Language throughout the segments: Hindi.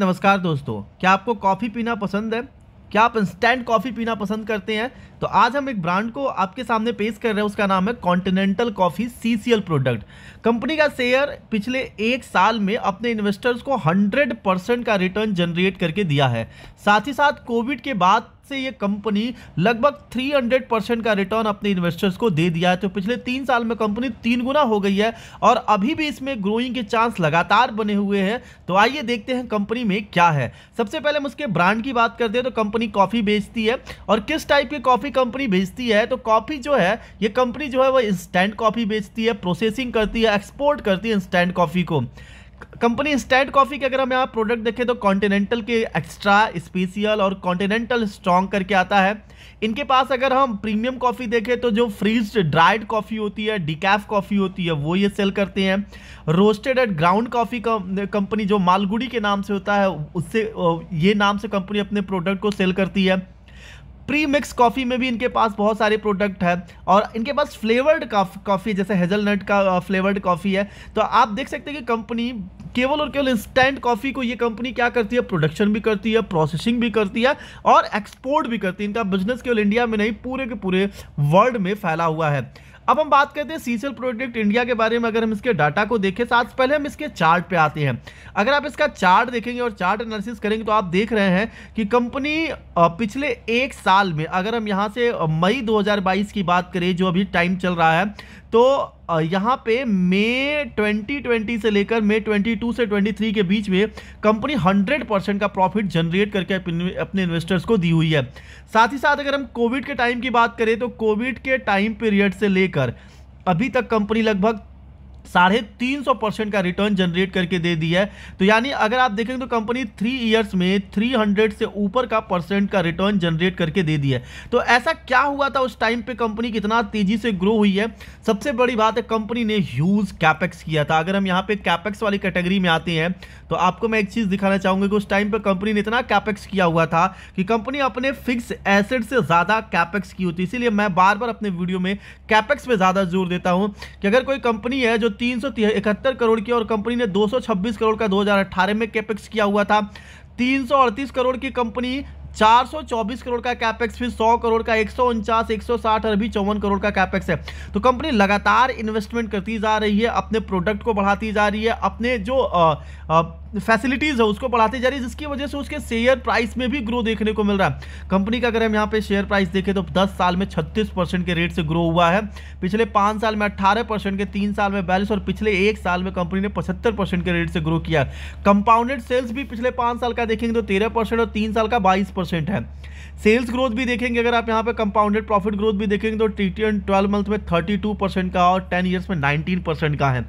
नमस्कार दोस्तों क्या आपको कॉफ़ी पीना पसंद है क्या आप इंस्टेंट कॉफ़ी पीना पसंद करते हैं तो आज हम एक ब्रांड को आपके सामने पेश कर रहे हैं उसका नाम है Continental Coffee CCL product company का शेयर पिछले एक साल में अपने इन्वेस्टर्स को 100 परसेंट का रिटर्न जनरेट करके दिया है साथ ही साथ कोविड के बाद से ये कंपनी लगभग 300 परसेंट का रिटर्न अपने इन्वेस्टर्स को दे दिया है तो पिछले तीन साल में कंपनी तीन गुना हो गई है और अभी भी इसमें ग्रोइंग के चांस लगातार बने हुए हैं तो आइए देखते हैं कंपनी में क्या है सबसे पहले हम उसके ब्रांड की बात करते हैं तो कंपनी कॉफ़ी बेचती है और किस टाइप की कॉफ़ी कंपनी बेचती है तो कॉफ़ी जो है ये कंपनी जो है वह इंस्टेंट कॉफ़ी बेचती है प्रोसेसिंग करती है एक्सपोर्ट करती है इंस्टेंट कॉफ़ी को कंपनी स्टैट कॉफ़ी के अगर हमें आप प्रोडक्ट देखें तो कॉन्टिनेंटल के एक्स्ट्रा स्पेशियल और कॉन्टिनेंटल स्ट्रॉन्ग करके आता है इनके पास अगर हम प्रीमियम कॉफ़ी देखें तो जो फ्रीज ड्राइड कॉफ़ी होती है डिकैफ कॉफ़ी होती है वो ये सेल करते हैं roasted and ground coffee company जो मालगुड़ी के नाम से होता है उससे ये नाम से कंपनी अपने प्रोडक्ट को सेल करती है प्री मिक्स कॉफ़ी में भी इनके पास बहुत सारे प्रोडक्ट है और इनके पास फ्लेवर्ड कॉफ़ी जैसे हेजलनट का फ्लेवर्ड कॉफ़ी है तो आप देख सकते हैं कि कंपनी केवल और केवल इंस्टेंट कॉफ़ी को ये कंपनी क्या करती है प्रोडक्शन भी करती है प्रोसेसिंग भी करती है और एक्सपोर्ट भी करती है इनका बिजनेस केवल इंडिया में नहीं पूरे के पूरे वर्ल्ड में फैला हुआ है अब हम बात करते हैं सीसल प्रोडक्ट इंडिया के बारे में अगर हम इसके डाटा को देखें साथ पहले हम इसके चार्ट पे आते हैं अगर आप इसका चार्ट देखेंगे और चार्ट एनालिसिस करेंगे तो आप देख रहे हैं कि कंपनी पिछले एक साल में अगर हम यहाँ से मई 2022 की बात करें जो अभी टाइम चल रहा है तो यहाँ पे मई 2020 से लेकर मई 22 से 23 के बीच में कंपनी 100 परसेंट का प्रॉफिट जनरेट करके अपने इन्वेस्टर्स को दी हुई है साथ ही साथ अगर हम कोविड के टाइम की बात करें तो कोविड के टाइम पीरियड से लेकर अभी तक कंपनी लगभग साढ़े तीन सौ परसेंट का रिटर्न जनरेट करके दे दिया है तो यानी अगर आप देखेंगे तो कंपनी थ्री ईयर्स में थ्री हंड्रेड से ऊपर का परसेंट का रिटर्न जनरेट करके दे दिया है तो ऐसा क्या हुआ था उस टाइम पे कंपनी कितना तेजी से ग्रो हुई है सबसे बड़ी बात है कंपनी ने ह्यूज कैपेक्स किया था अगर हम यहाँ पे कैपेक्स वाली कैटेगरी में आते हैं तो आपको मैं एक चीज़ दिखाना चाहूँगा कि उस टाइम पर कंपनी ने इतना कैपेक्स किया हुआ था कि कंपनी अपने फिक्स एसेट से ज़्यादा कैपेक्स की होती इसीलिए मैं बार बार अपने वीडियो में कैपेक्स पर ज़्यादा जोर देता हूँ कि अगर कोई कंपनी है जो तीन करोड़ की और कंपनी ने 226 करोड़ का 2018 में कैपेक्स किया हुआ था 338 करोड़ की कंपनी 424 करोड़ का कैपेक्स फिर 100 करोड़ का एक सौ उनचास एक सौ साठ अरबी चौवन करोड़ का कैपेक्स है तो कंपनी लगातार इन्वेस्टमेंट करती जा रही है अपने प्रोडक्ट को बढ़ाती जा रही है अपने जो आ, आ, फैसिलिटीज़ है उसको बढ़ाते जा रही है जिसकी वजह से उसके शेयर प्राइस में भी ग्रो देखने को मिल रहा है कंपनी का अगर हम यहाँ पे शेयर प्राइस देखें तो 10 साल में 36 परसेंट के रेट से ग्रो हुआ है पिछले पाँच साल में 18 परसेंट के तीन साल में बयालीस और पिछले एक साल में कंपनी ने पचहत्तर परसेंट के रेट से ग्रो किया कंपाउंडेड सेल्स भी पिछले पाँच साल का देखेंगे तो तेरह परसेंट और तीन साल का बाईस परसेंट है सेल्स ग्रोथ भी देखेंगे अगर आप यहाँ पे कंपाउंडेड प्रॉफिट ग्रोथ भी देखेंगे तो टी ट्वेल्व मंथ में थर्टी का और टेन ईयर्स में नाइनटीन का है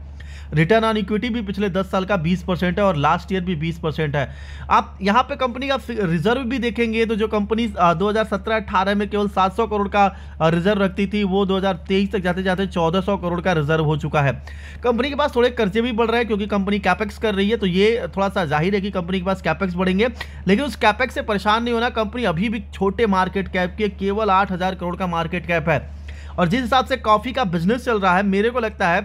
रिटर्न ऑन इक्विटी भी पिछले दस साल का बीस परसेंट है और लास्ट ईयर भी बीस परसेंट है आप यहाँ पे कंपनी का रिजर्व भी देखेंगे तो जो कंपनी दो हज़ार में केवल सात करोड़ का रिजर्व रखती थी वो दो तक जाते जाते चौदह करोड़ का रिजर्व हो चुका है कंपनी के पास थोड़े कर्जे भी बढ़ रहे हैं क्योंकि कंपनी कैपेक्स कर रही है तो ये थोड़ा सा जाहिर है कि कंपनी के पास कैपेक्स बढ़ेंगे लेकिन उस कैपेक्स से परेशान नहीं होना कंपनी अभी भी छोटे मार्केट कैप के केवल आठ हजार करोड़ का मार्केट कैप है और जिस हिसाब से कॉफ़ी का बिजनेस चल रहा है मेरे को लगता है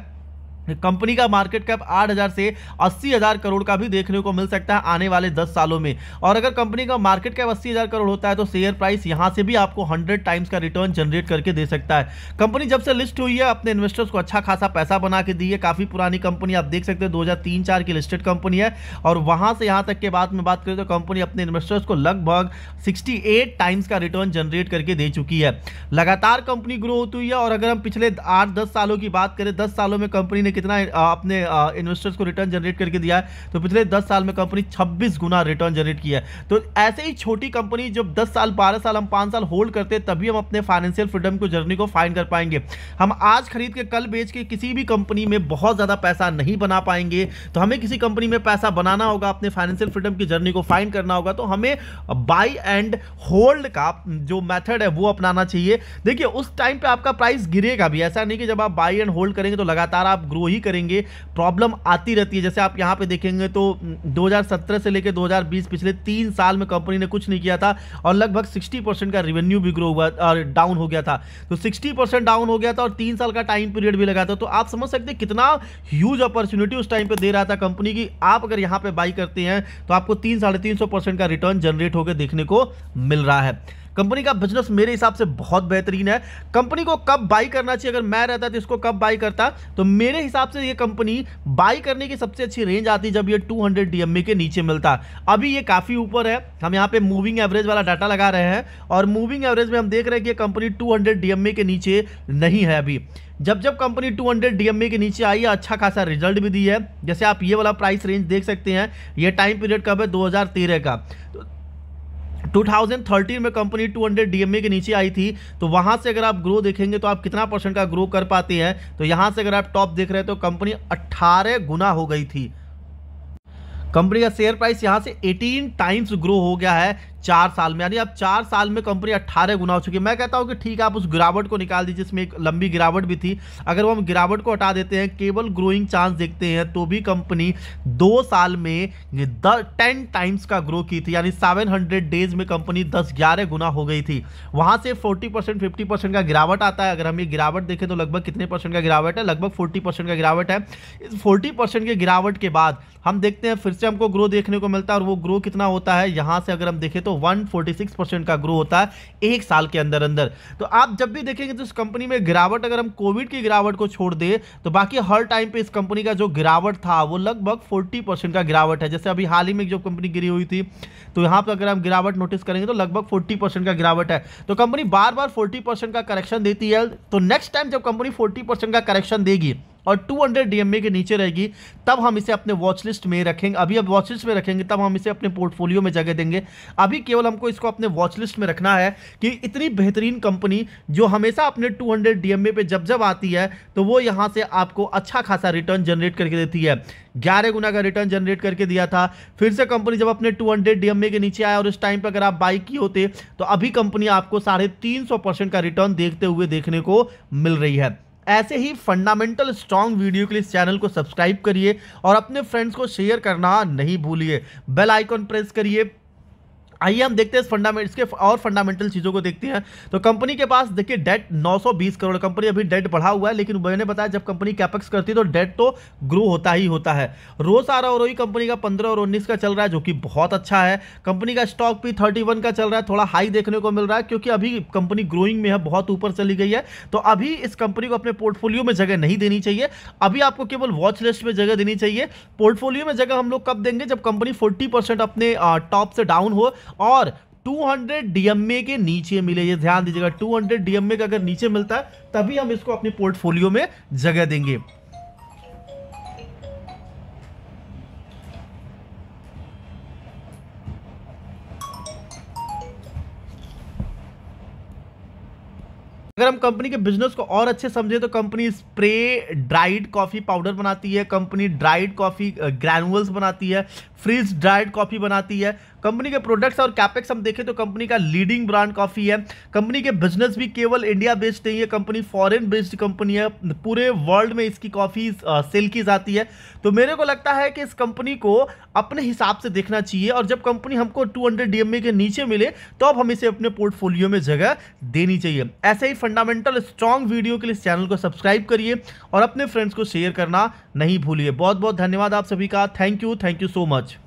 कंपनी का मार्केट कैप 8000 से 80000 करोड़ का भी देखने को मिल सकता है आने वाले 10 सालों में और अगर कंपनी का मार्केट कैप 80000 करोड़ होता है तो शेयर प्राइस यहां से भी आपको 100 टाइम्स का रिटर्न जनरेट करके दे सकता है कंपनी जब से लिस्ट हुई है अपने इन्वेस्टर्स को अच्छा खासा पैसा बना के दी है काफ़ी पुरानी कंपनी आप देख सकते हैं दो हज़ार की लिस्टेड कंपनी है और वहाँ से यहाँ तक के बाद में बात करें तो कंपनी अपने इन्वेस्टर्स को लगभग सिक्सटी टाइम्स का रिटर्न जनरेट करके दे चुकी है लगातार कंपनी ग्रो होती हुई है और अगर हम पिछले आठ दस सालों की बात करें दस सालों में कंपनी ने कितना आपने इन्वेस्टर्स को रिटर्न जनरेट करके दिया है तो पिछले दस साल में कंपनी छब्बीस गुना रिटर्न जनरेट किया है तो ऐसे ही छोटी कंपनी जब दस साल बारह साल हम पाँच साल होल्ड करते हैं तभी हम अपने फाइनेंशियल फ्रीडम को जर्नी को फाइन कर पाएंगे हम आज खरीद के कल बेच के किसी भी कंपनी में बहुत ज़्यादा पैसा नहीं बना पाएंगे तो हमें किसी कंपनी में पैसा बनाना होगा अपने फाइनेंशियल फ्रीडम की जर्नी को फाइन करना होगा तो हमें बाई एंड होल्ड का जो मैथड है वो अपनाना चाहिए देखिए उस टाइम पर आपका प्राइस गिरेगा भी ऐसा नहीं कि जब आप बाई एंड होल्ड करेंगे तो लगातार आप ग्रो ही करेंगे प्रॉब्लम आती रहती है जैसे आप यहाँ पे देखेंगे तो 2017 से लेकर 2020 पिछले तीन साल में कंपनी ने कुछ नहीं किया था और लगभग 60 परसेंट का रेवेन्यू भी ग्रो हुआ और डाउन हो गया था तो 60 परसेंट डाउन हो गया था और तीन साल का टाइम पीरियड भी लगा था तो आप समझ सकते हैं कितना ह्यूज अपॉर्चुनिटी उस टाइम पर दे रहा था कंपनी की आप अगर यहाँ पर बाई करते हैं तो आपको तीन साढ़े का रिटर्न जनरेट होकर देखने को मिल रहा है कंपनी का बिजनेस मेरे हिसाब से बहुत बेहतरीन है कंपनी को कब बाई करना चाहिए अगर मैं रहता तो इसको कब बाई करता तो मेरे हिसाब से ये कंपनी बाई करने की सबसे अच्छी रेंज आती जब ये 200 हंड्रेड के नीचे मिलता अभी ये काफ़ी ऊपर है हम यहाँ पे मूविंग एवरेज वाला डाटा लगा रहे हैं और मूविंग एवरेज में हम देख रहे हैं कि ये कंपनी टू हंड्रेड के नीचे नहीं है अभी जब जब कंपनी 200 हंड्रेड के नीचे आई है अच्छा खासा रिजल्ट भी दी है जैसे आप ये वाला प्राइस रेंज देख सकते हैं ये टाइम पीरियड कब है 2013 का 2013 में कंपनी 200 डीएमए के नीचे आई थी तो वहां से अगर आप ग्रो देखेंगे तो आप कितना परसेंट का ग्रो कर पाते हैं तो यहां से अगर आप टॉप देख रहे हैं तो कंपनी 18 गुना हो गई थी कंपनी का शेयर प्राइस यहाँ से 18 टाइम्स ग्रो हो गया है चार साल में यानी अब चार साल में कंपनी अट्ठारह गुना हो चुकी है मैं कहता हूँ कि ठीक है आप उस गिरावट को निकाल दीजिए जिसमें एक लंबी गिरावट भी थी अगर वो हम गिरावट को हटा देते हैं केवल ग्रोइंग चांस देखते हैं तो भी कंपनी दो साल में द टेन टाइम्स का ग्रो की थी यानी सेवन हंड्रेड डेज में कंपनी दस ग्यारह गुना हो गई थी वहाँ से फोर्टी परसेंट फिफ्टी परसेंट का गिरावट आता है अगर हम ये गिरावट देखें तो लगभग कितने परसेंट का गिरावट है लगभग फोर्टी परसेंट का गिरावट है इस फोर्टी परसेंट के गिरावट के बाद हम देखते हैं फिर से हमको ग्रो देखने को मिलता है और वो ग्रो कितना होता है यहाँ से अगर हम देखें तो 146 का ग्रो होता है एक साल के अंदर अंदर तो आप जब भी देखेंगे तो इस कंपनी में गिरावट अगर हम कोविड की गिरावट को छोड़ दें तो बाकी हर टाइम पे इस कंपनी का जो गिरावट था वो लगभग 40 का गिरावट है जैसे अभी हाल ही में जो कंपनी गिरी हुई थी तो यहाँ पर अगर हम गिरावट नोटिस करेंगे तो लगभग फोर्टी का गिरावट है तो कंपनी बार बार फोर्टी का करेक्शन देती है तो नेक्स्ट टाइम जब कंपनी फोर्टी का करेक्शन देगी और 200 डीएमए के नीचे रहेगी तब हम इसे अपने वॉच लिस्ट में रखेंगे अभी अब वॉच लिस्ट में रखेंगे तब हम इसे अपने पोर्टफोलियो में जगह देंगे अभी केवल हमको इसको अपने वॉच लिस्ट में रखना है कि इतनी बेहतरीन कंपनी जो हमेशा अपने टू हंड्रेड डीएमए पे जब जब आती है तो वो यहाँ से आपको अच्छा खासा रिटर्न जनरेट करके देती है ग्यारह गुना का रिटर्न जनरेट करके दिया था फिर से कंपनी जब अपने 200 हंड्रेड डीएमए के नीचे आया और इस टाइम पर अगर आप बाई की होते तो अभी कंपनी आपको साढ़े तीन सौ परसेंट का रिटर्न देखते हुए देखने को मिल रही है ऐसे ही फंडामेंटल स्ट्रॉन्ग वीडियो के लिए इस चैनल को सब्सक्राइब करिए और अपने फ्रेंड्स को शेयर करना नहीं भूलिए बेल आइकॉन प्रेस करिए आइए हम देखते हैं इस फंडामेंट इसके और फंडामेंटल चीज़ों को देखते हैं तो कंपनी के पास देखिए डेट 920 करोड़ कंपनी अभी डेट बढ़ा हुआ है लेकिन मैंने बताया जब कंपनी कैपेक्स करती है तो डेट तो ग्रो होता ही होता है रोज आ रहा और कंपनी का पंद्रह और उन्नीस का चल रहा है जो कि बहुत अच्छा है कंपनी का स्टॉक भी थर्टी का चल रहा है थोड़ा हाई देखने को मिल रहा है क्योंकि अभी कंपनी ग्रोइंग में है बहुत ऊपर चली गई है तो अभी इस कंपनी को अपने पोर्टफोलियो में जगह नहीं देनी चाहिए अभी आपको केवल वॉच लिस्ट में जगह देनी चाहिए पोर्टफोलियो में जगह हम लोग कब देंगे जब कंपनी फोर्टी अपने टॉप से डाउन हो और 200 डीएमए के नीचे मिले ये ध्यान दीजिएगा 200 डीएमए का अगर नीचे मिलता है तभी हम इसको अपने पोर्टफोलियो में जगह देंगे अगर हम कंपनी के बिजनेस को और अच्छे समझे तो company spray dried coffee powder बनाती है कंपनी ड्राइड कॉफ़ी ग्रैनुअल्स बनाती है फ्रीज ड्राइड कॉफ़ी बनाती है कंपनी के प्रोडक्ट्स और कैपेक्स हम देखें तो कंपनी का लीडिंग ब्रांड कॉफ़ी है कंपनी के बिजनेस भी केवल इंडिया बेस्ड नहीं है कंपनी फॉरेन बेस्ड कंपनी है पूरे वर्ल्ड में इसकी कॉफ़ी सेल की जाती है तो मेरे को लगता है कि इस कंपनी को अपने हिसाब से देखना चाहिए और जब कंपनी हमको टू हंड्रेड के नीचे मिले तो अब हम इसे अपने पोर्टफोलियो में जगह देनी चाहिए ऐसे ही फंडामेंटल स्ट्रॉन्ग वीडियो के लिए इस चैनल को सब्सक्राइब करिए और अपने फ्रेंड्स को शेयर करना नहीं भूलिए बहुत बहुत धन्यवाद आप सभी का thank you thank you so much